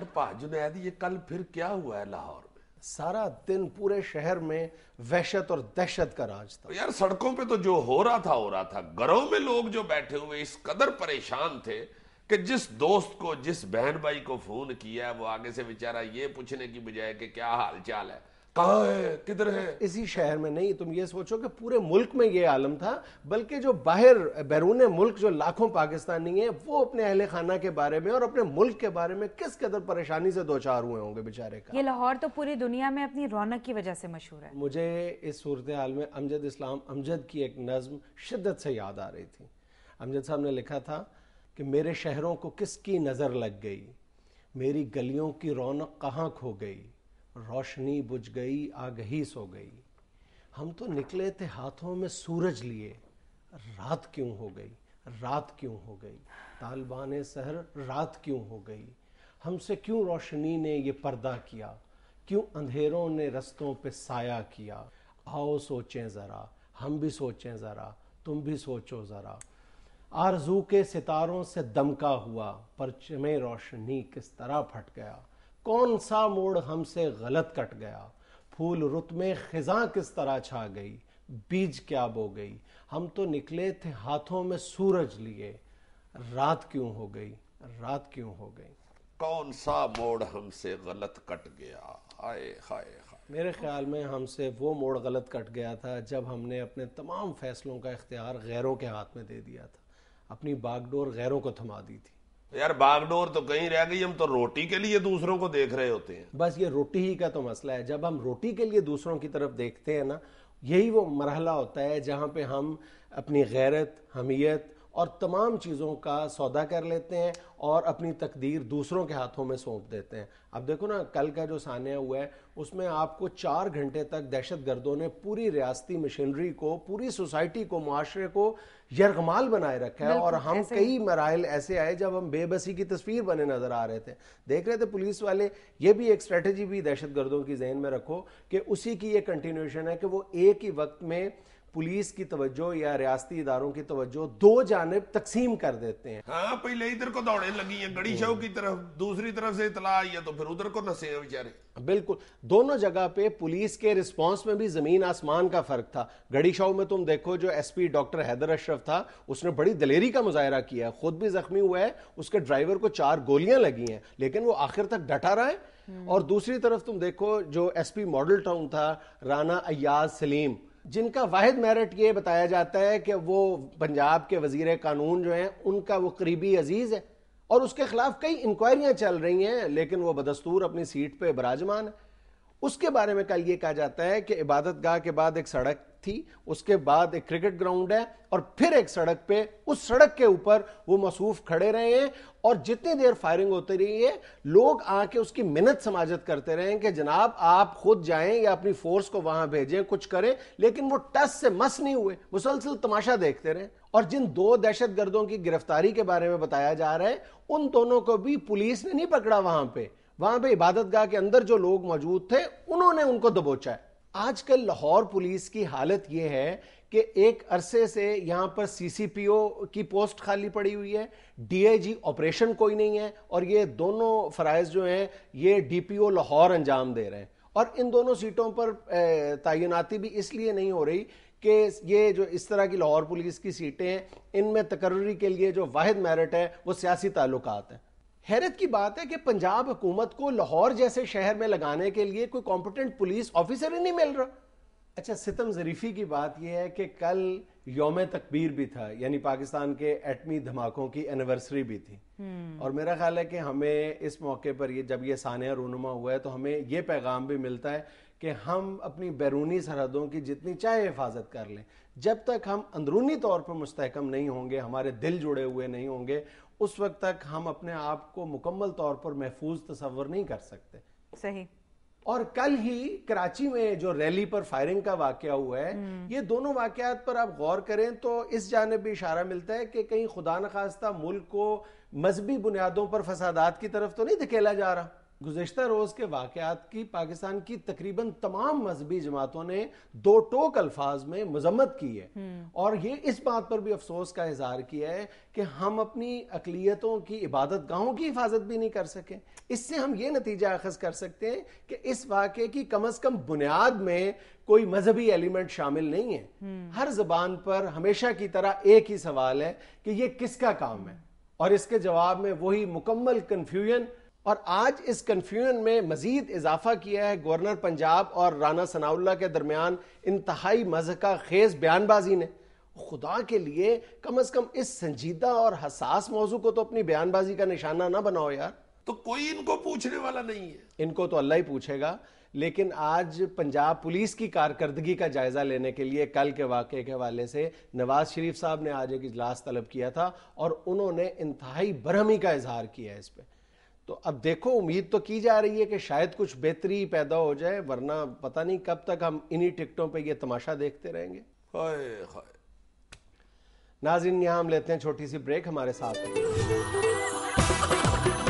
अरपा जुनैद ये कल फिर क्या हुआ है लाहौर में सारा दिन पूरे शहर में वहशत और दहशत का राज था तो यार सड़कों पे तो जो हो रहा था हो रहा था घरों में लोग जो बैठे हुए इस कदर परेशान थे कि जिस दोस्त को जिस बहन भाई को फोन किया वो आगे से बेचारा ये पूछने की बजाय कि क्या हाल चाल है कहा है किधर है इसी शहर में नहीं तुम ये सोचो कि पूरे मुल्क में ये आलम था बल्कि जो बाहर बैरून मुल्क जो लाखों पाकिस्तानी हैं वो अपने अहल खाना के बारे में और अपने मुल्क के बारे में किस कदर परेशानी से दो चार हुए होंगे बेचारे का ये लाहौर तो पूरी दुनिया में अपनी रौनक की वजह से मशहूर है मुझे इस सूरत हाल में अमजद इस्लाम अमजद की एक नज़म शिद्दत से याद आ रही थी अमजद साहब ने लिखा था कि मेरे शहरों को किसकी नज़र लग गई मेरी गलियों की रौनक कहाँ खो गई रोशनी बुझ गई आगही सो गई हम तो निकले थे हाथों में सूरज लिए रात क्यों हो गई रात क्यों हो गई तालिबान सहर रात क्यों हो गई हमसे क्यों रोशनी ने ये पर्दा किया क्यों अंधेरों ने रस्तों पे साया किया आओ सोचें ज़रा हम भी सोचें ज़रा तुम भी सोचो ज़रा आरजू के सितारों से दमका हुआ परचमे रोशनी किस तरह फट गया कौन सा मोड़ हमसे गलत कट गया फूल रुत में खिजा किस तरह छा गई बीज क्या बो गई हम तो निकले थे हाथों में सूरज लिए रात क्यों हो गई रात क्यों हो गई कौन सा मोड़ हमसे गलत कट गया हाय हाय मेरे ख्याल में हमसे वो मोड़ गलत कट गया था जब हमने अपने तमाम फैसलों का इख्तियार गैरों के हाथ में दे दिया था अपनी बागडोर गैरों को थमा दी थी यार बागडोर तो कहीं रह गई हम तो रोटी के लिए दूसरों को देख रहे होते हैं बस ये रोटी ही का तो मसला है जब हम रोटी के लिए दूसरों की तरफ देखते हैं ना यही वो मरहला होता है जहाँ पे हम अपनी गैरत हमीयत और तमाम चीज़ों का सौदा कर लेते हैं और अपनी तकदीर दूसरों के हाथों में सौंप देते हैं अब देखो ना कल का जो सानिया हुआ है उसमें आपको चार घंटे तक दहशत गर्दों ने पूरी रियासती मशीनरी को पूरी सोसाइटी को माशरे को यरगमाल बनाए रखा है और हम कई मराइल ऐसे आए जब हम बेबसी की तस्वीर बने नजर आ रहे थे देख रहे थे पुलिस वाले ये भी एक स्ट्रेटजी भी दहशत गर्दों की जहन में रखो कि उसी की ये कंटिन्यूशन है कि वो एक ही वक्त में पुलिस की तवज्जो या रियाती इदारों की तवज्जो दो जानब तकसीम कर देते हैं हाँ पहले इधर को दौड़े लगी हैं गड़ी शव की तरफ दूसरी तरफ से इतला आई है तो फिर उधर को नसे बेचारे बिल्कुल दोनों जगह पे पुलिस के रिस्पांस में भी जमीन आसमान का फर्क था गड़ी शाह में तुम देखो जो एसपी डॉक्टर हैदर अशरफ था उसने बड़ी दलेरी का मुजाहरा किया है खुद भी जख्मी हुआ है उसके ड्राइवर को चार गोलियां लगी हैं लेकिन वो आखिर तक डटा रहा है हम्म। और दूसरी तरफ तुम देखो जो एसपी मॉडल टाउन था राना अयाज सलीम जिनका वाहिद मेरिट ये बताया जाता है कि वो पंजाब के वजीर कानून जो हैं उनका वो करीबी अजीज़ है और उसके खिलाफ कई इंक्वायरियाँ चल रही हैं लेकिन वो बदस्तूर अपनी सीट पर बराजमान है उसके बारे में कल ये कहा जाता है कि इबादत गाह के बाद एक सड़क थी उसके बाद एक क्रिकेट ग्राउंड है और फिर एक सड़क पे उस सड़क के ऊपर वो मसरूफ खड़े रहे हैं और जितनी देर फायरिंग होती रही है लोग आके उसकी मिन्नत समाजत करते रहे कि जनाब आप खुद जाएं या अपनी फोर्स को वहां भेजें कुछ करें लेकिन वो टस से मस नहीं हुए मुसलसल तमाशा देखते रहे और जिन दो दहशत गर्दों की गिरफ्तारी के बारे में बताया जा रहा है उन दोनों को भी पुलिस ने नहीं पकड़ा वहां पर वहां पर इबादत के अंदर जो लोग मौजूद थे उन्होंने उनको दबोचा है आजकल लाहौर पुलिस की हालत यह है कि एक अरसे से यहां पर सीसीपीओ की पोस्ट खाली पड़ी हुई है डीआईजी ऑपरेशन कोई नहीं है और ये दोनों फरज जो हैं ये डीपीओ लाहौर अंजाम दे रहे हैं और इन दोनों सीटों पर तैनाती भी इसलिए नहीं हो रही कि ये जो इस तरह की लाहौर पुलिस की सीटें हैं इनमें तकर्री के लिए जो वाद मेरिट है वो सियासी ताल्लुक हैं हैरत की बात है कि पंजाब हुकूमत को लाहौर जैसे शहर में लगाने के लिए कोई कॉम्पिटेंट पुलिस ऑफिसर ही नहीं मिल रहा अच्छा सितम जरीफी की बात यह है कि कल योम तकबीर भी था यानी पाकिस्तान के एटमी धमाकों की एनिवर्सरी भी थी हम्म। और मेरा ख्याल है कि हमें इस मौके पर ये जब ये सानिया रूनुमा हुआ है तो हमें ये पैगाम भी मिलता है कि हम अपनी बैरूनी सरहदों की जितनी चाहे हिफाजत कर लें जब तक हम अंदरूनी तौर पर मुस्तकम नहीं होंगे हमारे दिल जुड़े हुए नहीं होंगे उस वक्त तक हम अपने आप को मुकम्मल तौर पर महफूज तस्वर नहीं कर सकते सही और कल ही कराची में जो रैली पर फायरिंग का वाक़ हुआ है हम्म। ये दोनों वाकयात पर आप गौर करें तो इस जानब भी इशारा मिलता है कि कहीं खुदा न खास्ता मुल्क को मजहबी बुनियादों पर फसादात की तरफ तो नहीं धकेला जा रहा गुजशत रोज़ के वाकत की पाकिस्तान की तकरीबन तमाम मजहबी जमातों ने दो टोक अल्फाज में मजम्मत की है हम्म। और ये इस बात पर भी अफसोस का इजहार किया है कि हम अपनी अकलीतों की इबादत गाहों की हिफाजत भी नहीं कर सकें इससे हम ये नतीजा अखज कर सकते हैं कि इस वाक़े की कम अज़ कम बुनियाद में कोई मजहबी एलिमेंट शामिल नहीं है हम्म। हर जबान पर हमेशा की तरह एक ही सवाल है कि ये किसका काम है और इसके जवाब में वही मुकम्मल कन्फ्यूजन और आज इस कन्फ्यूजन में मजीद इजाफा किया है गवर्नर पंजाब और राना सनाउल्ला के दरमियान इंतहाई मजहका खेज बयानबाजी ने खुदा के लिए कम अज कम इस संजीदा और हसास मौजू को तो अपनी बयानबाजी का निशाना ना बनाओ यार तो कोई इनको पूछने वाला नहीं है इनको तो अल्लाह ही पूछेगा लेकिन आज पंजाब पुलिस की कारकर्दगी का जायजा लेने के लिए कल के वाक के हवाले से नवाज शरीफ साहब ने आज एक इजलास तलब किया था और उन्होंने इंतहाई बरहमी का इजहार किया है इस पर तो अब देखो उम्मीद तो की जा रही है कि शायद कुछ बेहतरी पैदा हो जाए वरना पता नहीं कब तक हम इन्हीं टिकटों पे ये तमाशा देखते रहेंगे हाय हाय नाजिन यहां हम लेते हैं छोटी सी ब्रेक हमारे साथ